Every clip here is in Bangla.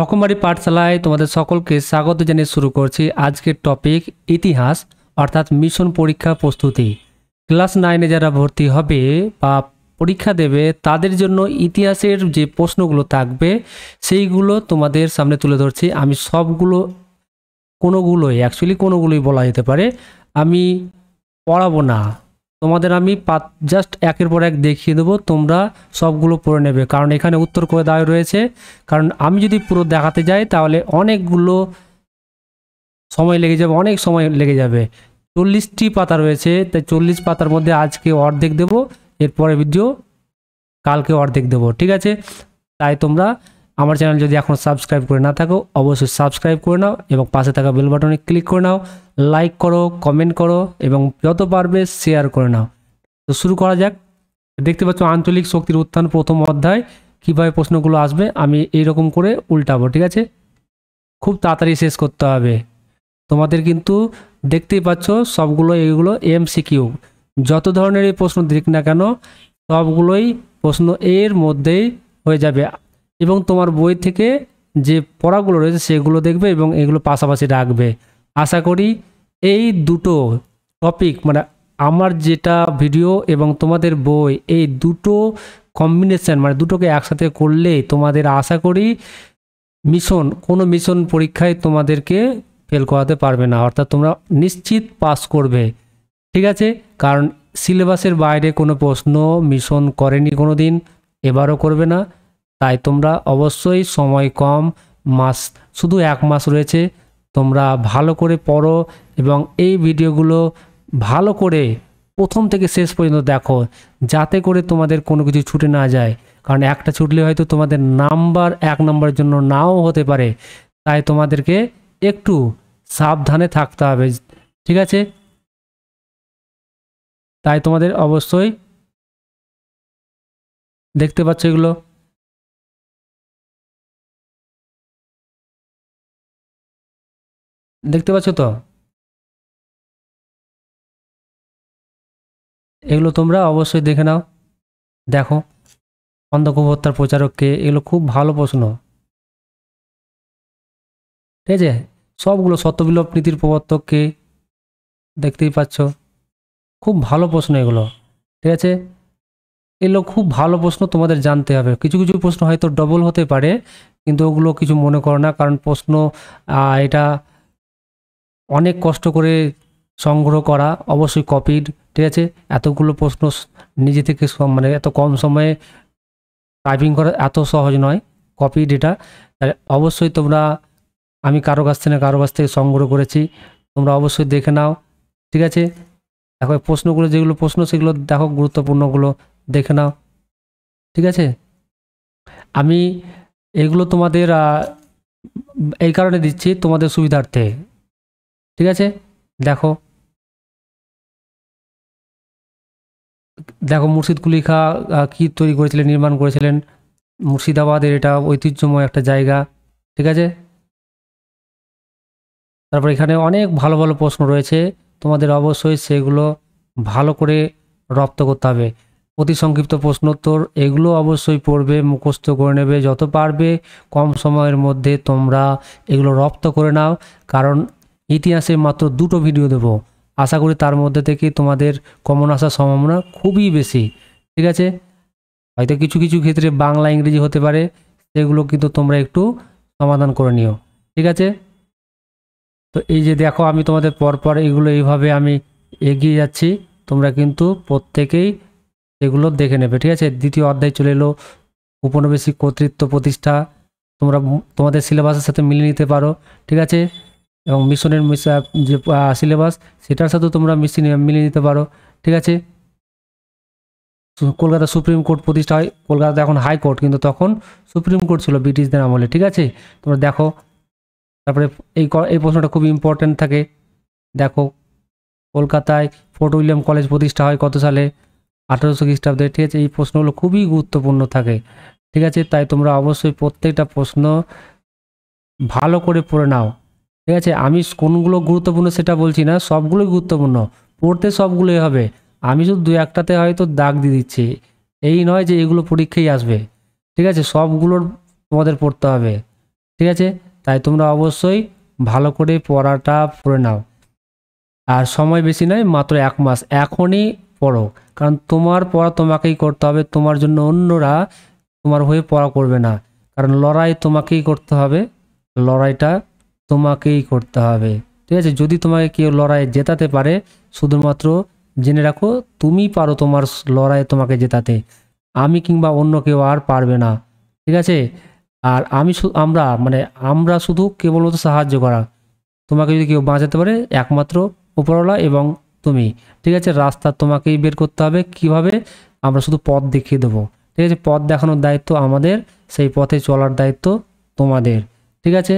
রকমারি পাঠশালায় তোমাদের সকলকে স্বাগত জানিয়ে শুরু করছি আজকের টপিক ইতিহাস অর্থাৎ মিশন পরীক্ষা প্রস্তুতি ক্লাস নাইনে যারা ভর্তি হবে বা পরীক্ষা দেবে তাদের জন্য ইতিহাসের যে প্রশ্নগুলো থাকবে সেইগুলো তোমাদের সামনে তুলে ধরছি আমি সবগুলো কোনোগুলোই অ্যাকচুয়ালি কোনোগুলোই বলা যেতে পারে আমি পড়াবো না তোমাদের আমি পাত জাস্ট একের পর এক দেখিয়ে দেবো তোমরা সবগুলো পড়ে নেবে কারণ এখানে উত্তর করে দেওয়া রয়েছে কারণ আমি যদি পুরো দেখাতে যাই তাহলে অনেকগুলো সময় লেগে যাবে অনেক সময় লেগে যাবে চল্লিশটি পাতা রয়েছে তাই চল্লিশ পাতার মধ্যে আজকে অর্ধেক দেবো এরপরে ভিডিও কালকে অর্ধেক দেবো ঠিক আছে তাই তোমরা আমার চ্যানেল যদি এখন সাবস্ক্রাইব করে না থাকো অবশ্যই সাবস্ক্রাইব করে নাও এবং পাশে থাকা বেল বাটনে ক্লিক করে নাও লাইক করো কমেন্ট করো এবং যত পারবে শেয়ার করে নাও তো শুরু করা যাক দেখতে পাচ্ছ আঞ্চলিক শক্তির উত্থান প্রথম অধ্যায় কীভাবে প্রশ্নগুলো আসবে আমি এইরকম করে উল্টাবো ঠিক আছে খুব তাড়াতাড়ি শেষ করতে হবে তোমাদের কিন্তু দেখতেই পাচ্ছ সবগুলো এইগুলো এমসিকিউ যত ধরনের এই প্রশ্ন দিক না কেন সবগুলোই প্রশ্ন এর মধ্যেই হয়ে যাবে এবং তোমার বই থেকে যে পড়াগুলো রয়েছে সেগুলো দেখবে এবং এগুলো পাশাপাশি রাখবে আশা করি এই দুটো টপিক মানে আমার যেটা ভিডিও এবং তোমাদের বই এই দুটো কম্বিনেশন মানে দুটোকে একসাথে করলে তোমাদের আশা করি মিশন কোনো মিশন পরীক্ষায় তোমাদেরকে ফেল করাতে পারবে না অর্থাৎ তোমরা নিশ্চিত পাস করবে ঠিক আছে কারণ সিলেবাসের বাইরে কোনো প্রশ্ন মিশন করেনি কোনো দিন এবারও করবে না তাই তোমরা অবশ্যই সময় কম মাস শুধু এক মাস রয়েছে তোমরা ভালো করে পড়ো এবং এই ভিডিওগুলো ভালো করে প্রথম থেকে শেষ পর্যন্ত দেখো যাতে করে তোমাদের কোনো কিছু ছুটে না যায় কারণ একটা ছুটলে হয়তো তোমাদের নাম্বার এক নম্বরের জন্য নাও হতে পারে তাই তোমাদেরকে একটু সাবধানে থাকতে হবে ঠিক আছে তাই তোমাদের অবশ্যই দেখতে পাচ্ছ এগুলো দেখতে পাচ্ছ তো এগুলো তোমরা অবশ্যই দেখে নাও দেখো অন্ধকূপ প্রচারককে এগুলো খুব ভালো প্রশ্ন ঠিক আছে সবগুলো সত্যবিলোপ নীতির প্রবর্তককে দেখতেই পাচ্ছ খুব ভালো প্রশ্ন এগুলো ঠিক আছে এগুলো খুব ভালো প্রশ্ন তোমাদের জানতে হবে কিছু কিছু প্রশ্ন হয়তো ডবল হতে পারে কিন্তু ওগুলো কিছু মনে করো না কারণ প্রশ্ন এটা অনেক কষ্ট করে সংগ্রহ করা অবশ্যই কপিড ঠিক আছে এতগুলো প্রশ্ন নিজে থেকে মানে এত কম সময়ে টাইপিং করা এত সহজ নয় কপিড এটা তাহলে অবশ্যই তোমরা আমি কারো কাছ থেকে কারো কাছ থেকে সংগ্রহ করেছি তোমরা অবশ্যই দেখে নাও ঠিক আছে দেখো প্রশ্নগুলো যেগুলো প্রশ্ন সেগুলো দেখো গুরুত্বপূর্ণগুলো দেখে নাও ঠিক আছে আমি এগুলো তোমাদের এই কারণে দিচ্ছি তোমাদের সুবিধার্থে ঠিক আছে দেখো দেখো মুর্শিদ কুলিখা কি তৈরি করেছিলেন নির্মাণ করেছিলেন মুর্শিদাবাদের এটা ঐতিহ্যময় একটা জায়গা ঠিক আছে তারপর এখানে অনেক ভালো ভালো প্রশ্ন রয়েছে তোমাদের অবশ্যই সেগুলো ভালো করে রপ্ত করতে হবে অতি সংক্ষিপ্ত প্রশ্নোত্তর এগুলো অবশ্যই পড়বে মুখস্থ করে নেবে যত পারবে কম সময়ের মধ্যে তোমরা এগুলো রপ্ত করে নাও কারণ ইতিহাসে মাত্র দুটো ভিডিও দেবো আশা করি তার মধ্যে থেকে তোমাদের কমন আসার সম্ভাবনা খুবই বেশি ঠিক আছে হয়তো কিছু কিছু ক্ষেত্রে বাংলা ইংরেজি হতে পারে সেগুলো কিন্তু তোমরা একটু সমাধান করে নিও ঠিক আছে তো এই যে দেখো আমি তোমাদের পরপর এগুলো এইভাবে আমি এগিয়ে যাচ্ছি তোমরা কিন্তু প্রত্যেকেই এগুলো দেখে নেবে ঠিক আছে দ্বিতীয় অধ্যায় চলে এলো উপনিবেশিক কর্তৃত্ব প্রতিষ্ঠা তোমরা তোমাদের সিলেবাসের সাথে মিলিয়ে নিতে পারো ঠিক আছে এবং মিশনের যে সিলেবাস সেটার সাথেও তোমরা মিলিয়ে নিতে পারো ঠিক আছে কলকাতা সুপ্রিম কোর্ট প্রতিষ্ঠা হয় কলকাতাতে এখন হাইকোর্ট কিন্তু তখন সুপ্রিম কোর্ট ছিল ব্রিটিশদের আমলে ঠিক আছে তোমরা দেখো তারপরে এই এই প্রশ্নটা খুব ইম্পর্ট্যান্ট থাকে দেখো কলকাতায় ফোর্ট উইলিয়াম কলেজ প্রতিষ্ঠা হয় কত সালে আঠারোশো খ্রিস্টাব্দে ঠিক আছে এই প্রশ্নগুলো খুবই গুরুত্বপূর্ণ থাকে ঠিক আছে তাই তোমরা অবশ্যই প্রত্যেকটা প্রশ্ন ভালো করে পড়ে নাও ঠিক আছে আমি কোনগুলো গুরুত্বপূর্ণ সেটা বলছি না সবগুলোই গুরুত্বপূর্ণ পড়তে সবগুলোই হবে আমি শুধু দু একটাতে হয়তো দাগ দিয়ে দিচ্ছি এই নয় যে এগুলো পরীক্ষায় আসবে ঠিক আছে সবগুলোর তোমাদের পড়তে হবে ঠিক আছে তাই তোমরা অবশ্যই ভালো করে পড়াটা পড়ে নাও আর সময় বেশি নয় মাত্র এক মাস এখনই পড়ো কারণ তোমার পড়া তোমাকেই করতে হবে তোমার জন্য অন্যরা তোমার হয়ে পড়া করবে না কারণ লড়াই তোমাকেই করতে হবে লড়াইটা তোমাকেই করতে হবে ঠিক আছে যদি তোমাকে কেউ লড়াইয়ে জেতাতে পারে শুধুমাত্র জেনে রাখো তুমি পারো তোমার লড়াইয়ে তোমাকে জেতাতে আমি কিংবা অন্য কেউ আর পারবে না ঠিক আছে আর আমি আমরা মানে আমরা শুধু কেবলমাত্র সাহায্য করা তোমাকে যদি কেউ বাঁচাতে পারে একমাত্র উপরওয়ালা এবং তুমি ঠিক আছে রাস্তা তোমাকেই বের করতে হবে কিভাবে আমরা শুধু পথ দেখিয়ে দেবো ঠিক আছে পথ দেখানোর দায়িত্ব আমাদের সেই পথে চলার দায়িত্ব তোমাদের ঠিক আছে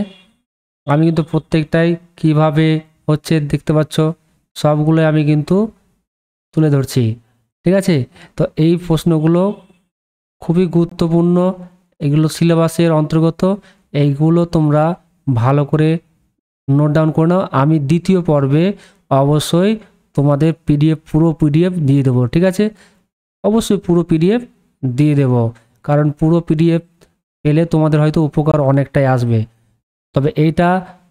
আমি কিন্তু প্রত্যেকটাই কিভাবে হচ্ছে দেখতে পাচ্ছ সবগুলোই আমি কিন্তু তুলে ধরছি ঠিক আছে তো এই প্রশ্নগুলো খুবই গুরুত্বপূর্ণ এগুলো সিলেবাসের অন্তর্গত এইগুলো তোমরা ভালো করে নোট ডাউন করে নাও আমি দ্বিতীয় পর্বে অবশ্যই তোমাদের পিডিএফ পুরো পিডিএফ দিয়ে দেবো ঠিক আছে অবশ্যই পুরো পিডিএফ দিয়ে দেব কারণ পুরো পিডিএফ পেলে তোমাদের হয়তো উপকার অনেকটাই আসবে তবে এইটা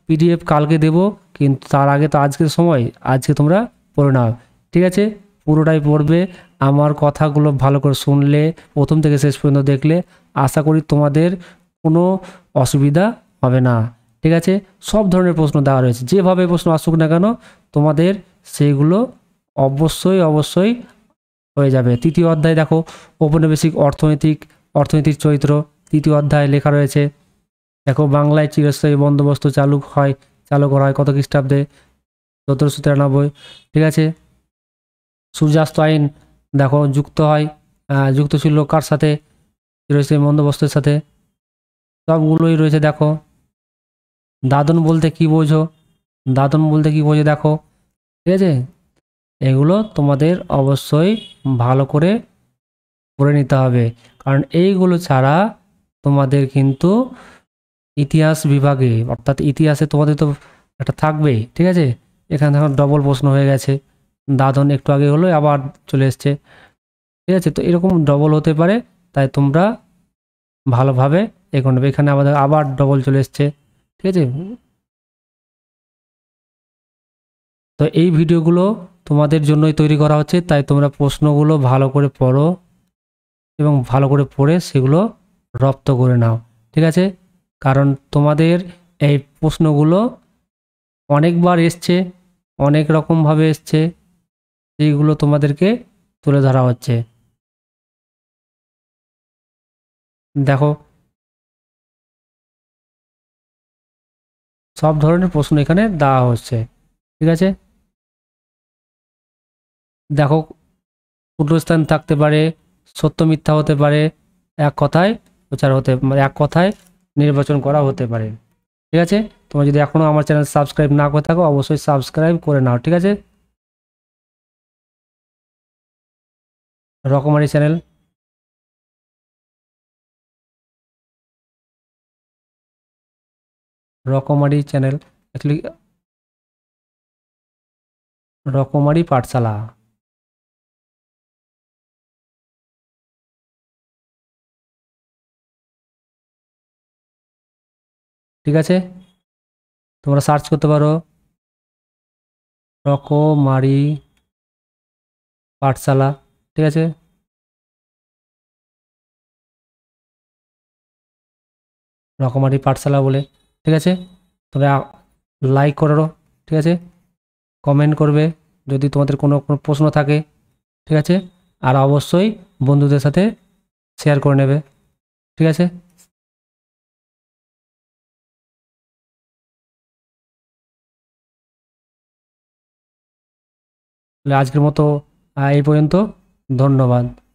পিডিএফ কালকে দেব কিন্তু তার আগে তো আজকের সময় আজকে তোমরা পড়ে নাও ঠিক আছে পুরোটাই পড়বে আমার কথাগুলো ভালো করে শুনলে প্রথম থেকে শেষ পর্যন্ত দেখলে আশা করি তোমাদের কোনো অসুবিধা হবে না ঠিক আছে সব ধরনের প্রশ্ন দেওয়া রয়েছে যেভাবে প্রশ্ন আসুক না কেন তোমাদের সেইগুলো অবশ্যই অবশ্যই হয়ে যাবে তৃতীয় অধ্যায় দেখো ঔপনিবেশিক অর্থনৈতিক অর্থনীতির চরিত্র তৃতীয় অধ্যায় লেখা রয়েছে দেখো বাংলায় চিরস্থায়ী বন্দোবস্ত চালু হয় চালু করা হয় কত খ্রিস্টাব্দে সতেরোশো তিরানব্বই ঠিক আছে সূর্যাস্ত আইন দেখো যুক্ত হয় যুক্ত ছিল কার সাথে চিরস্থায়ী বন্দোবস্তের সাথে সবগুলোই রয়েছে দেখো দাদন বলতে কি বোঝো দাদন বলতে কি বোঝো দেখো ঠিক আছে এগুলো তোমাদের অবশ্যই ভালো করে করে নিতে হবে কারণ এইগুলো ছাড়া তোমাদের কিন্তু ইতিহাস বিভাগে অর্থাৎ ইতিহাসে তোমাদের তো একটা থাকবে ঠিক আছে এখানে দেখো ডবল প্রশ্ন হয়ে গেছে দাদন একটু আগে হলো আবার চলে এসছে ঠিক আছে তো এরকম ডবল হতে পারে তাই তোমরা ভালোভাবে এগো নেবে এখানে আমাদের আবার ডবল চলে এসছে ঠিক আছে তো এই ভিডিওগুলো তোমাদের জন্যই তৈরি করা হচ্ছে তাই তোমরা প্রশ্নগুলো ভালো করে পড়ো এবং ভালো করে পড়ে সেগুলো রপ্ত করে নাও ঠিক আছে কারণ তোমাদের এই প্রশ্নগুলো অনেকবার এসছে অনেক রকমভাবে এসছে সেইগুলো তোমাদেরকে তুলে ধরা হচ্ছে দেখো সব ধরনের প্রশ্ন এখানে দেওয়া হচ্ছে ঠিক আছে দেখো পূর্বস্থান থাকতে পারে সত্য মিথ্যা হতে পারে এক কথায় প্রচার হতে মানে এক কথায় নির্বাচন করা হতে পারে ঠিক আছে তোমরা যদি এখনও আমার চ্যানেল সাবস্ক্রাইব না করে থাকো অবশ্যই সাবস্ক্রাইব করে নাও ঠিক আছে রকমারি চ্যানেল রকমারি চ্যানেল অ্যাকচুয়ালি রকমারি পাঠশালা ঠিক আছে তোমরা সার্চ করতে পারো রকমারি পাঠশালা ঠিক আছে রকমারি পাঠশালা বলে ঠিক আছে তোমরা লাইক করো ঠিক আছে কমেন্ট করবে যদি তোমাদের কোনো কোনো প্রশ্ন থাকে ঠিক আছে আর অবশ্যই বন্ধুদের সাথে শেয়ার করে নেবে ঠিক আছে তাহলে আজকের মতো এই পর্যন্ত ধন্যবাদ